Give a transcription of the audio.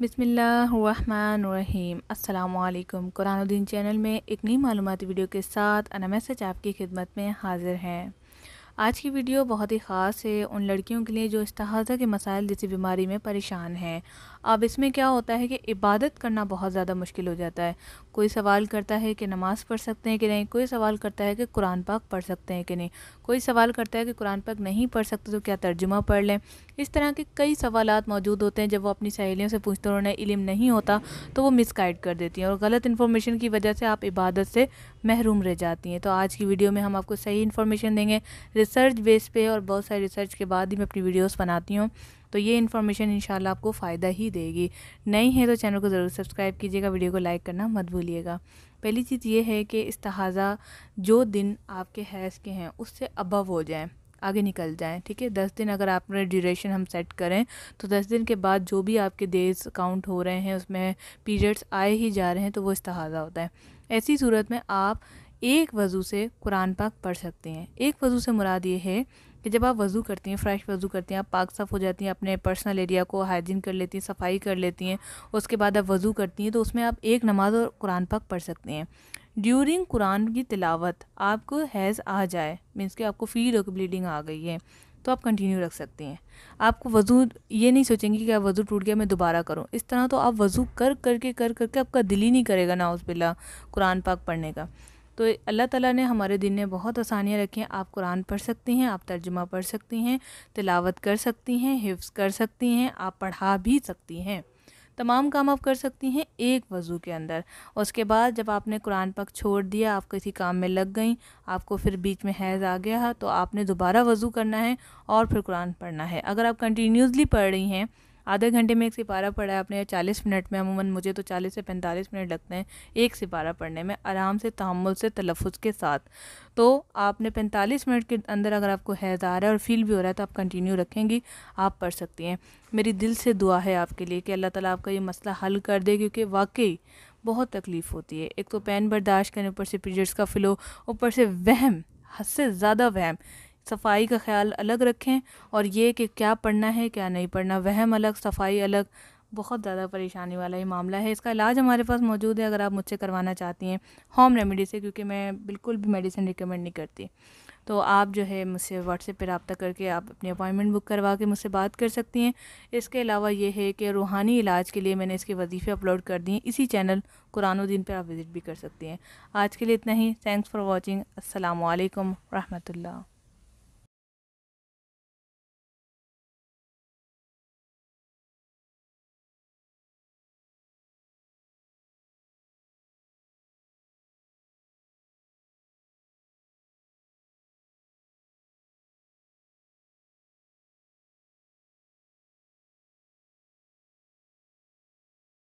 बिसमीम् अल्लाम कुरानुद्दीन चैनल में एक नई मालूमती वीडियो के साथ अनमेसेज आपकी खिदमत में हाजिर हैं आज की वीडियो बहुत ही ख़ास है उन लड़कियों के लिए जो इस तहाज़ा के मसाइल जैसी बीमारी में परेशान हैं अब इसमें क्या होता है कि इबादत करना बहुत ज़्यादा मुश्किल हो जाता है कोई सवाल करता है कि नमाज़ पढ़ सकते हैं कि नहीं कोई सवाल करता है कि कुरान पाक पढ़ सकते हैं कि नहीं कोई सवाल करता है कि कुरान पाक नहीं पढ़ सकते तो क्या तर्जुमा पढ़ लें इस तरह के कई सवाल मौजूद होते हैं जब वो अपनी सहेलियों से पूछते हैं उन्हें इलम नहीं होता तो वो मिस गाइड कर देती हैं और गलत इन्फॉर्मेशन की वजह से आप इबादत से महरूम रह जाती हैं तो आज की वीडियो में हम आपको सही इन्फॉर्मेशन देंगे रिसर्च बेस पे और बहुत सारी रिसर्च के बाद ही मैं अपनी वीडियोस बनाती हूँ तो ये इन्फॉर्मेशन इंशाल्लाह आपको फ़ायदा ही देगी नहीं है तो चैनल को ज़रूर सब्सक्राइब कीजिएगा वीडियो को लाइक करना मत भूलिएगा पहली चीज़ ये है कि इस तहाज़ा जो दिन आपके हैज़ के हैं उससे अबव हो जाएँ आगे निकल जाएँ ठीक है दस दिन अगर आपने ड्यूरेशन हम सेट करें तो दस दिन के बाद जो भी आपके डेज काउंट हो रहे हैं उसमें पीरियड्स आए ही जा रहे हैं तो वो इस्तेहाज़ा होता है ऐसी सूरत में आप एक वज़ू से कुरान पाक पढ़ सकते हैं एक वज़ू से मुराद ये है कि जब आप वज़ू करती हैं फ़्रेश वज़ू करती हैं आप पाक साफ़ हो जाती हैं अपने पर्सनल एरिया को हाइजीन कर लेती हैं सफाई कर लेती हैं उसके बाद आप वज़ू करती हैं तो उसमें आप एक नमाज़ और कुरान पाक पढ़ सकते हैं ड्यूरिंग कुरान की तिलावत आपको हैज़ आ जाए मीन्स कि आपको फीड और ब्लीडिंग आ गई है तो आप कंटिन्यू रख सकते हैं आपको वज़ू ये नहीं सोचेंगे कि आप वज़ू टूट गया मैं दोबारा करूँ इस तरह तो आप वज़ू कर करके कर करके आपका दिल ही नहीं करेगा ना उस बिल्ला कुरान पाक पढ़ने का तो अल्लाह ताला ने हमारे दिन में बहुत आसानियाँ रखी हैं आप कुरान पढ़ सकती हैं आप तर्जुमा पढ़ सकती हैं तिलावत कर सकती हैं हिफ्स कर सकती हैं आप पढ़ा भी सकती हैं तमाम काम आप कर सकती हैं एक वज़ू के अंदर उसके बाद जब आपने कुरान पक छोड़ दिया आप किसी काम में लग गई आपको फिर बीच में हैज़ आ गया तो आपने दोबारा वज़ू करना है और फिर कुरान पढ़ना है अगर आप कंटिन्यूसली पढ़ रही हैं आधे घंटे में एक सिपारा पढ़ा है आपने चालीस मिनट में अमूमन मुझे तो चालीस से पैंतालीस मिनट लगते हैं एक सिपारा पढ़ने में आराम से तहमुल से तलफ़ के साथ तो आपने पैंतालीस मिनट के अंदर अगर आपको हैज़ आ रहा है और फील भी हो रहा है तो आप कंटिन्यू रखेंगी आप पढ़ सकती हैं मेरी दिल से दुआ है आपके लिए कि अल्लाह ताला आपका ये मसला हल कर दे क्योंकि वाकई बहुत तकलीफ़ होती है एक तो पेन बर्दाश्त करने ऊपर से पीरियड्स का फ्लो ऊपर से वहम हद से ज़्यादा वहम सफाई का ख्याल अलग रखें और ये कि क्या पढ़ना है क्या नहीं पढ़ना वहम अलग सफाई अलग बहुत ज़्यादा परेशानी वाला ये मामला है इसका इलाज हमारे पास मौजूद है अगर आप मुझसे करवाना चाहती हैं होम रेमेडी से क्योंकि मैं बिल्कुल भी मेडिसिन रिकमेंड नहीं करती तो आप जो है मुझसे व्हाट्सएप पर रबता करके आप अपनी अपॉइंटमेंट बुक करवा के मुझसे बात कर सकती हैं इसके अलावा ये है कि रूहानी इलाज के लिए मैंने इसके वजीफ़े अपलोड कर दिए इसी चैनल कुरानुद्दीन पर आप विज़िट भी कर सकती हैं आज के लिए इतना ही थैंक्स फॉर वॉचिंग असलकम वरहमल